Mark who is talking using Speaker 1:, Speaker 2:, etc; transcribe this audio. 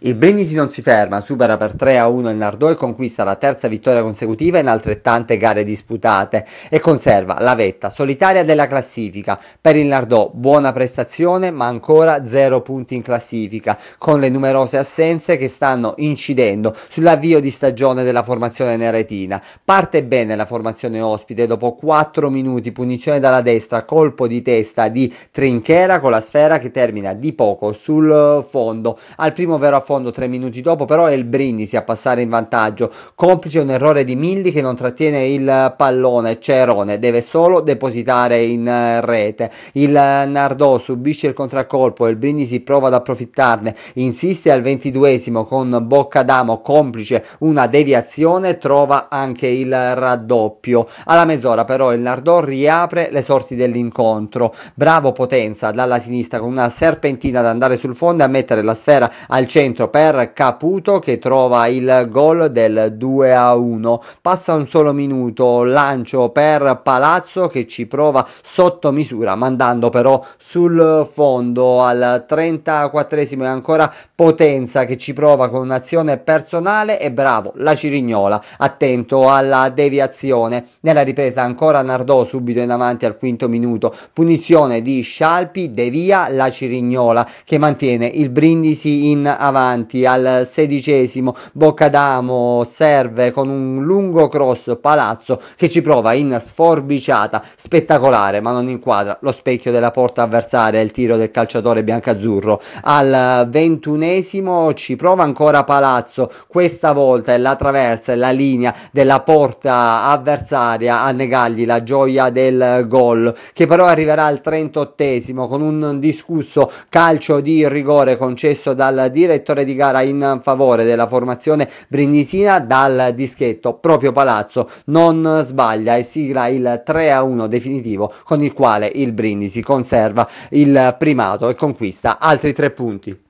Speaker 1: Il Brindisi non si ferma, supera per 3 a 1 il Nardò e conquista la terza vittoria consecutiva in altrettante gare disputate e conserva la vetta solitaria della classifica. Per il Nardò buona prestazione ma ancora 0 punti in classifica con le numerose assenze che stanno incidendo sull'avvio di stagione della formazione neretina. Parte bene la formazione ospite dopo 4 minuti punizione dalla destra, colpo di testa di Trinchera con la sfera che termina di poco sul fondo. Al primo vero fondo tre minuti dopo, però è il Brindisi a passare in vantaggio, complice un errore di Milli che non trattiene il pallone, Cerone deve solo depositare in eh, rete, il eh, Nardò subisce il contraccolpo, e il Brindisi prova ad approfittarne, insiste al ventiduesimo con Boccadamo, complice una deviazione, trova anche il raddoppio. Alla mezz'ora però il Nardò riapre le sorti dell'incontro, bravo Potenza dalla sinistra con una serpentina ad andare sul fondo e a mettere la sfera al centro centro per Caputo che trova il gol del 2 a 1. Passa un solo minuto, lancio per Palazzo che ci prova sotto misura, mandando però sul fondo al 34esimo e ancora Potenza che ci prova con un'azione personale e bravo la Cirignola, attento alla deviazione. Nella ripresa ancora Nardò subito in avanti al quinto minuto, punizione di Scialpi, devia la Cirignola che mantiene il Brindisi in avanti avanti al sedicesimo Boccadamo serve con un lungo cross Palazzo che ci prova in sforbiciata spettacolare ma non inquadra lo specchio della porta avversaria il tiro del calciatore biancazzurro al ventunesimo ci prova ancora Palazzo questa volta è la traversa e la linea della porta avversaria a negargli la gioia del gol che però arriverà al 38 con un discusso calcio di rigore concesso dal direttore direttore di gara in favore della formazione brindisina dal dischetto proprio Palazzo non sbaglia e sigla il 3 a 1 definitivo con il quale il Brindisi conserva il primato e conquista altri tre punti.